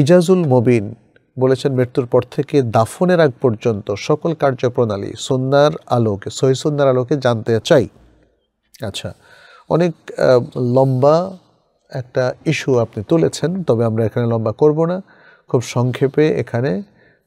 ইজাজুল মবিন বলেছেন মৃত্যুর পর থেকে দাফনের আগ পর্যন্ত সকল কার্যপ্রণালী সন্ন্যার আলোকে সহি সন্ন্যার আলোকে জানতে চাই আচ্ছা অনেক লম্বা একটা ইস্যু আপনি তুলেছেন তবে আমরা এখানে লম্বা করব না খুব সংক্ষেপে এখানে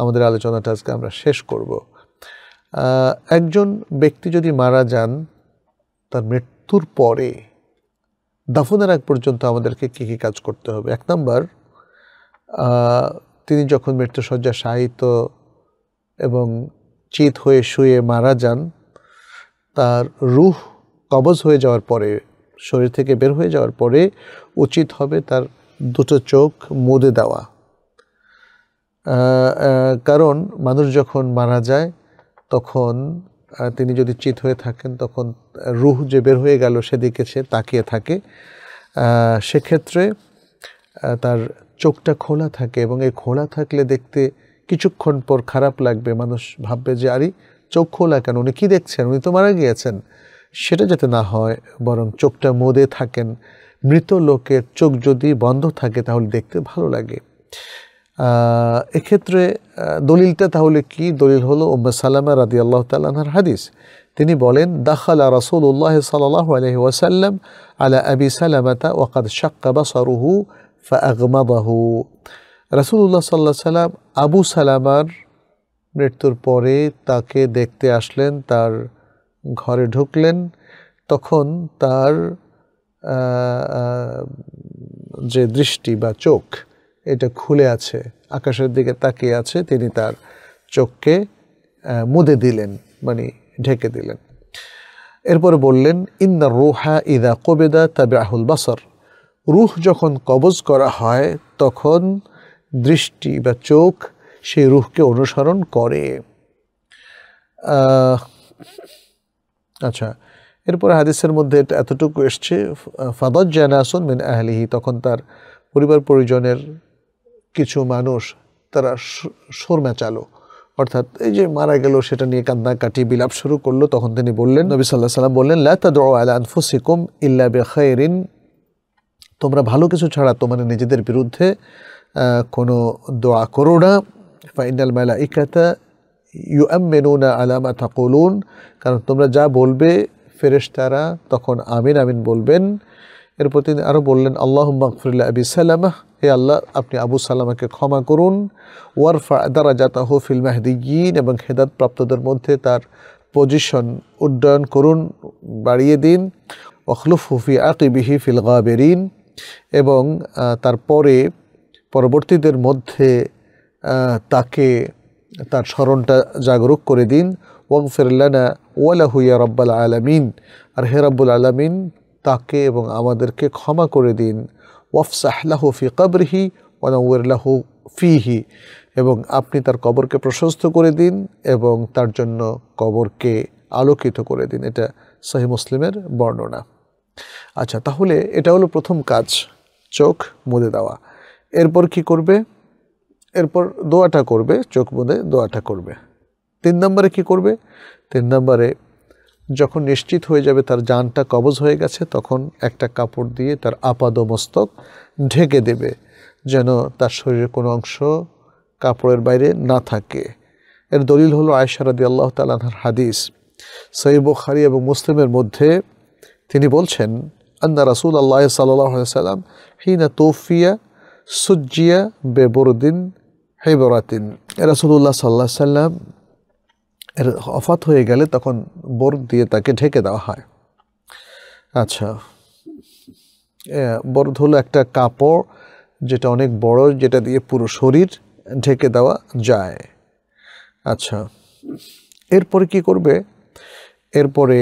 আমাদের আলোচনাটা আজকে আমরা শেষ করব একজন ব্যক্তি যদি মারা যান তার মৃত্যুর পরে দাফনের আগ পর্যন্ত আমাদেরকে কী কী কাজ করতে হবে এক নম্বর তিনি যখন মৃত্যুসজ্জা সাহিত্য এবং চিত হয়ে শুয়ে মারা যান তার রুহ কবজ হয়ে যাওয়ার পরে শরীর থেকে বের হয়ে যাওয়ার পরে উচিত হবে তার দুটো চোখ মুদে দেওয়া কারণ মানুষ যখন মারা যায় তখন তিনি যদি চিত হয়ে থাকেন তখন রুহ যে বের হয়ে গেল সেদিকে সে তাকিয়ে থাকে সেক্ষেত্রে তার চোখটা খোলা থাকে এবং এই খোলা থাকলে দেখতে কিছুক্ষণ পর খারাপ লাগবে মানুষ ভাববে যে আরে চোখ খোলা কেন উনি কী দেখছেন উনি তো মারা গিয়েছেন সেটা যাতে না হয় বরং চোখটা মোদে থাকেন মৃত লোকের চোখ যদি বন্ধ থাকে তাহলে দেখতে ভালো লাগে এক্ষেত্রে দলিলটা তাহলে কি দলিল হলো উম্মা সাল্লামা রাদি আল্লাহ তাল্লাহার হাদিস তিনি বলেন দাখালা রাসুল উল্লাহ সাল্লাহ আলহি ওয়াসাল্লাম আলা আবি সালামাতা ওয়াকাদ শাক্কা বা সরুহু ফাহমাবাহু রাসুল্লাহ সাল্লাহ সাল্লাম আবু সালামার মৃত্যুর পরে তাকে দেখতে আসলেন তার ঘরে ঢুকলেন তখন তার যে দৃষ্টি বা চোখ এটা খুলে আছে আকাশের দিকে তাকিয়ে আছে তিনি তার চোখকে মুদে দিলেন মানে ঢেকে দিলেন এরপরে বললেন ইন্দা রোহা ইদা কোবেদা তাবে আহুল বাসর রুহ যখন কবজ করা হয় তখন দৃষ্টি বা চোখ সেই রুহকে অনুসরণ করে আচ্ছা এরপরে হাদিসের মধ্যে এতটুকু এসছে ফাদর জ্যানাসন মিন আহলিহি তখন তার পরিবার পরিজনের কিছু মানুষ তারা সরমা চালো অর্থাৎ এই যে মারা গেল সেটা নিয়ে কান্নাকাটি বিলাপ শুরু করলো তখন তিনি বললেন নবী সাল্লাহ সাল্লাম বললেন লা তাদ আলা আনফুসিকুম ইল্লা বে খায়রিন তোমরা ভালো কিছু ছাড়া তোমাদের নিজেদের বিরুদ্ধে কোনো দোয়া করো না ফাইনাল মেলা ইকাতা ইউ এম মেনুনা আলামা থাকুন কারণ তোমরা যা বলবে ফেরেশতারা তখন আমিন আমিন বলবেন এরপর তিনি আরও বললেন আল্লাহ মকফরুল্লা আবি সালামাহ হে আল্লাহ আপনি আবু সালামাকে ক্ষমা করুন ওয়ারফা দারা জাতাহ ফিল মাহদিগিন এবং হেদাতপ্রাপ্তদের মধ্যে তার পজিশন উড্ডয়ন করুন বাড়িয়ে দিন অখলুফ হুফি আকিবিহি ফিল গাবেরিন এবং তারপরে পরবর্তীদের মধ্যে তাকে তার স্মরণটা জাগরুক করে দিন ওয়াং ফেরলানা হুইয়া রব্বাল আলামিন আর হে রব্বুল আলামিন তাকে এবং আমাদেরকে ক্ষমা করে দিন সাহলাহ ফি কবরহি ওয়ানাউরলাহু ফিহি এবং আপনি তার কবরকে প্রশস্ত করে দিন এবং তার জন্য কবরকে আলোকিত করে দিন এটা সহি মুসলিমের বর্ণনা আচ্ছা তাহলে এটা হলো প্রথম কাজ চোখ মুদে দেওয়া এরপর কি করবে এরপর দোয়াটা করবে চোখ মুদে দোয়াটা করবে তিন নম্বরে কি করবে তিন নম্বরে যখন নিশ্চিত হয়ে যাবে তার জানটা কবজ হয়ে গেছে তখন একটা কাপড় দিয়ে তার আপাদ মস্তক ঢেকে দেবে যেন তার শরীরের কোনো অংশ কাপড়ের বাইরে না থাকে এর দলিল হলো আয়সারাদি আল্লাহ তালাহার হাদিস সৈব খারি এবং মুসলিমের মধ্যে তিনি বলছেন আন্না রাসুল আল্লাহ সাল্লাম হিনা তোফিয়া সুজ্জিয়া বেবরুদ্দিন হেবরাতিন রাসুল্লাহ সাল্লাহ সাল্লাম এর অফাত হয়ে গেলে তখন বোর দিয়ে তাকে ঢেকে দেওয়া হয় আচ্ছা বরদ হলো একটা কাপড় যেটা অনেক বড় যেটা দিয়ে পুরো শরীর ঢেকে দেওয়া যায় আচ্ছা এরপরে কি করবে এরপরে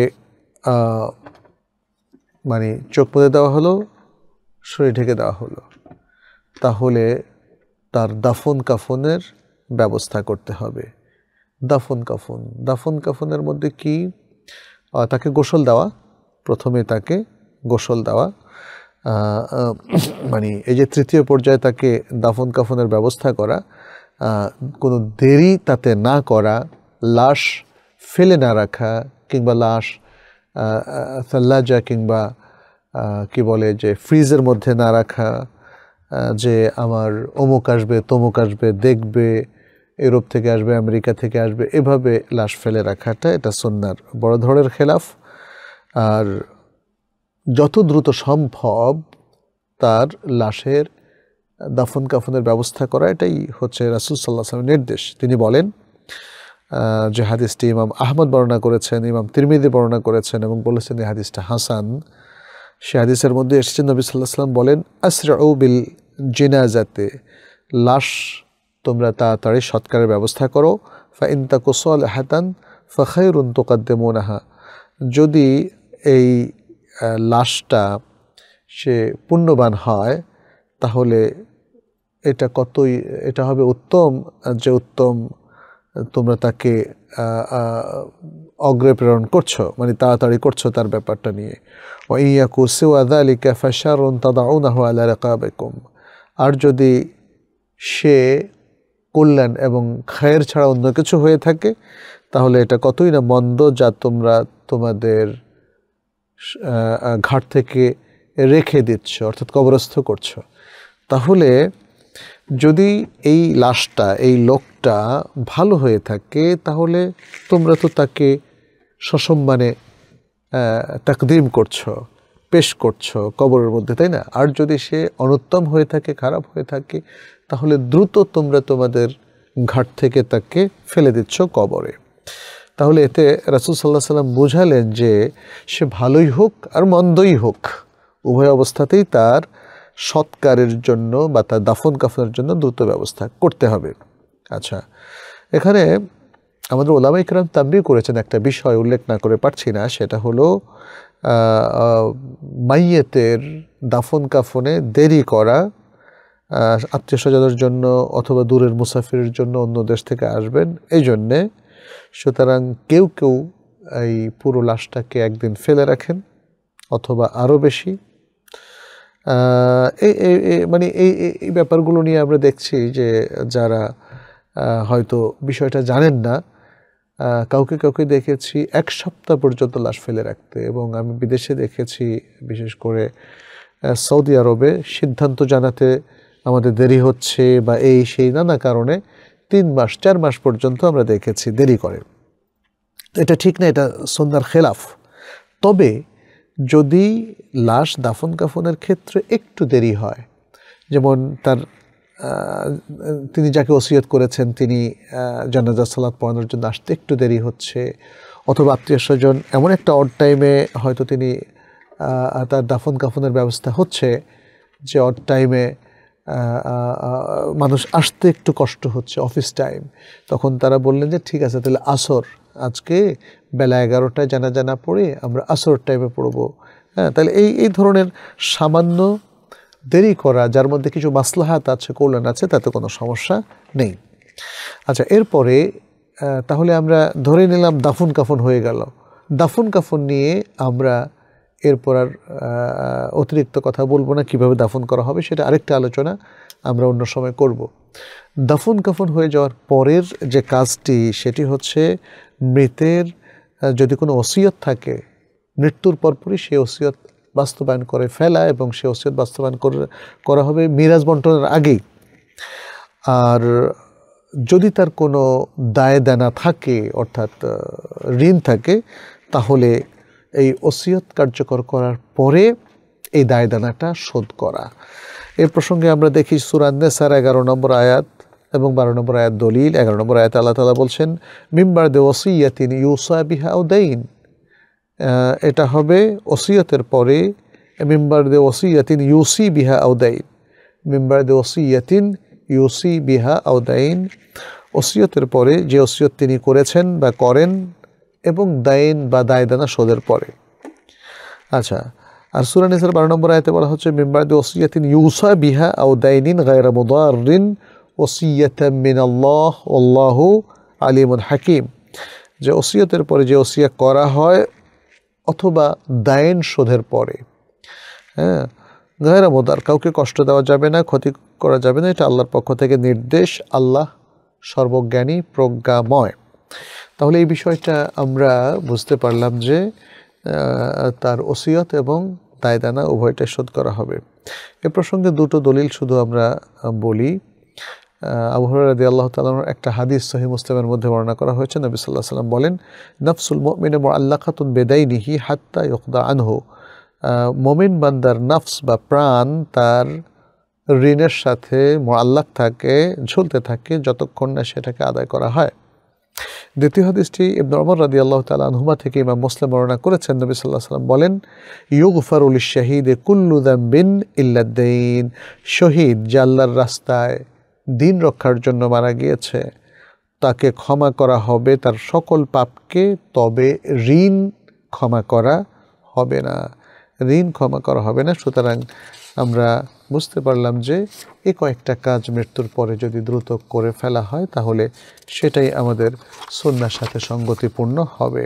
মানে চোখ মুদে দেওয়া হলো শরীর ঢেকে দেওয়া হলো তাহলে তার দাফন কাফনের ব্যবস্থা করতে হবে দাফন কাফন দাফন কাফনের মধ্যে কি তাকে গোসল দেওয়া প্রথমে তাকে গোসল দেওয়া মানে এই যে তৃতীয় পর্যায়ে তাকে দাফন কাফনের ব্যবস্থা করা কোনো দেরি তাতে না করা লাশ ফেলে না রাখা কিংবা লাশ সাল্লাজা কিংবা কি বলে যে ফ্রিজের মধ্যে না রাখা যে আমার অমুক আসবে তমুক আসবে দেখবে ইউরোপ থেকে আসবে আমেরিকা থেকে আসবে এভাবে লাশ ফেলে রাখাটা এটা সন্ন্যার বড় ধরনের খেলাফ আর যত দ্রুত সম্ভব তার লাশের দাফন কাফনের ব্যবস্থা করা এটাই হচ্ছে রাসুল সাল্লাহ সালামের নির্দেশ তিনি বলেন যে হাদিসটি ইমাম আহমদ বর্ণনা করেছেন ইমাম তিরমিদি বর্ণনা করেছেন এবং বলেছেন এই হাদিসটা হাসান সে হাদিসের মধ্যে এসেছেন নবী সাল্লাহ সাল্লাম বলেন আসরাউ বিল জিনাজাতে লাশ তোমরা তাড়াতাড়ি সৎকারের ব্যবস্থা করো ফা ইন্তা কোসল হাতান তোকাদ্দে মোনাহা যদি এই লাশটা সে পুণ্যবান হয় তাহলে এটা কতই এটা হবে উত্তম যে উত্তম তোমরা তাকে অগ্রে প্রেরণ করছো মানে তাড়াতাড়ি করছো তার ব্যাপারটা নিয়ে ও ইয়া কুসে আদালিকা ফাশারুন তাদাউনাহ আলা রাকাবিকুম আর যদি সে কল্যাণ এবং খায়ের ছাড়া অন্য কিছু হয়ে থাকে তাহলে এটা কতই না মন্দ যা তোমরা তোমাদের ঘাট থেকে রেখে দিচ্ছ অর্থাৎ কবরস্থ করছো তাহলে যদি এই লাশটা এই লোকটা ভালো হয়ে থাকে তাহলে তোমরা তো তাকে সসম্মানে তাকদিম করছো পেশ করছো কবরের মধ্যে তাই না আর যদি সে অনুত্তম হয়ে থাকে খারাপ হয়ে থাকে তাহলে দ্রুত তোমরা তোমাদের ঘাট থেকে তাকে ফেলে দিচ্ছ কবরে তাহলে এতে রাসুল সাল্লাহ সাল্লাম বোঝালেন যে সে ভালোই হোক আর মন্দই হোক উভয় অবস্থাতেই তার সৎকারের জন্য বা তার দাফন কাফনের জন্য দ্রুত ব্যবস্থা করতে হবে আচ্ছা এখানে আমাদের ওলামা ইকরাম তামরিও করেছেন একটা বিষয় উল্লেখ না করে পারছি না সেটা হলো মাইয়েতের দাফন কাফনে দেরি করা আত্মীয় স্বজনের জন্য অথবা দূরের মুসাফিরের জন্য অন্য দেশ থেকে আসবেন এই জন্যে সুতরাং কেউ কেউ এই পুরো লাশটাকে একদিন ফেলে রাখেন অথবা আরও বেশি মানে এই এই ব্যাপারগুলো নিয়ে আমরা দেখছি যে যারা হয়তো বিষয়টা জানেন না কাউকে কাউকে দেখেছি এক সপ্তাহ পর্যন্ত লাশ ফেলে রাখতে এবং আমি বিদেশে দেখেছি বিশেষ করে সৌদি আরবে সিদ্ধান্ত জানাতে আমাদের দেরি হচ্ছে বা এই সেই নানা কারণে তিন মাস চার মাস পর্যন্ত আমরা দেখেছি দেরি করে এটা ঠিক না এটা সন্ধ্যার খেলাফ তবে যদি লাশ দাফন কাফনের ক্ষেত্রে একটু দেরি হয় যেমন তার তিনি যাকে ওসিয়ত করেছেন তিনি জানাজা সালাত পড়ানোর জন্য আসতে একটু দেরি হচ্ছে অথবা আত্মীয় স্বজন এমন একটা অড টাইমে হয়তো তিনি তার দাফন কাফনের ব্যবস্থা হচ্ছে যে অড টাইমে মানুষ আসতে একটু কষ্ট হচ্ছে অফিস টাইম তখন তারা বললেন যে ঠিক আছে তাহলে আসর আজকে বেলা এগারোটায় জানা জানা পড়ে আমরা আসর টাইমে পড়ব হ্যাঁ তাহলে এই এই ধরনের সামান্য দেরি করা যার মধ্যে কিছু মাসলাহাত আছে কল্যাণ আছে তাতে কোনো সমস্যা নেই আচ্ছা এরপরে তাহলে আমরা ধরে নিলাম দাফন কাফন হয়ে গেল দাফন কাফন নিয়ে আমরা এরপর আর অতিরিক্ত কথা বলবো না কিভাবে দাফন করা হবে সেটা আরেকটা আলোচনা আমরা অন্য সময় করব। দাফন কাফন হয়ে যাওয়ার পরের যে কাজটি সেটি হচ্ছে মৃতের যদি কোনো অসিয়ত থাকে মৃত্যুর পরপরই সে অসিয়ত বাস্তবায়ন করে ফেলা এবং সে অসিয়ত বাস্তবায়ন করা হবে মিরাজ বন্টনের আগেই আর যদি তার কোনো দায় দেনা থাকে অর্থাৎ ঋণ থাকে তাহলে এই ওসিয়ত কার্যকর করার পরে এই দায়দানাটা শোধ করা এ প্রসঙ্গে আমরা দেখি সুরান্নেসার এগারো নম্বর আয়াত এবং বারো নম্বর আয়াত দলিল এগারো নম্বর আয়াত আল্লাহ তালা বলছেন মিম্বার দে ওসিয়াতিন ইউসা বিহা উদ্দিন এটা হবে ওসিয়তের পরে মিম্বার দে ওসিয়াতিন ইউসি বিহা আউদাইন মিম্বার দে ওসিয়াতিন ইউসি বিহা আউদাইন ওসিয়তের পরে যে ওসিয়ত তিনি করেছেন বা করেন এবং দায়েন বা দায়দানা শোধের পরে আচ্ছা আর সুরান ইসার বারো নম্বর আয়তে বলা হচ্ছে মেম্বারদি ওসিয়াতিন ইউসা বিহা আউ দায়নিন গায়রা মুদারিন ওসিয়াতাম মিন আল্লাহ আল্লাহ আলিমুল হাকিম যে ওসিয়তের পরে যে ওসিয়া করা হয় অথবা দায়েন শোধের পরে হ্যাঁ গায়রা মোদার কাউকে কষ্ট দেওয়া যাবে না ক্ষতি করা যাবে না এটা আল্লাহর পক্ষ থেকে নির্দেশ আল্লাহ সর্বজ্ঞানী প্রজ্ঞাময় তাহলে এই বিষয়টা আমরা বুঝতে পারলাম যে তার ওসিয়ত এবং দায়দানা উভয়টা শোধ করা হবে এ প্রসঙ্গে দুটো দলিল শুধু আমরা বলি আবহাওয়া দিয়ে আল্লাহ তালার একটা হাদিস সহি মুসলিমের মধ্যে বর্ণনা করা হয়েছে নবী সাল্লাহ সাল্লাম বলেন নফসুল মো আল্লাহ খাতুন নিহি হাত্তা ইকদা আনহো মমিন বান্দার নফস বা প্রাণ তার ঋণের সাথে মোয়াল্লাক থাকে ঝুলতে থাকে যতক্ষণ না সেটাকে আদায় করা হয় দ্বিতীয় হাদিসটি ইবন অমর রাদি আল্লাহ তালা আনহুমা থেকে ইমাম মুসলিম বর্ণনা করেছেন নবী সাল্লাহ সাল্লাম বলেন শাহিদ শাহিদে কুল্লুদাম বিন ইল্লাদ্দিন শহীদ জাল্লার রাস্তায় দিন রক্ষার জন্য মারা গিয়েছে তাকে ক্ষমা করা হবে তার সকল পাপকে তবে ঋণ ক্ষমা করা হবে না ঋণ ক্ষমা করা হবে না সুতরাং আমরা বুঝতে পারলাম যে এ কয়েকটা কাজ মৃত্যুর পরে যদি দ্রুত করে ফেলা হয় তাহলে সেটাই আমাদের সন্ন্যার সাথে সঙ্গতিপূর্ণ হবে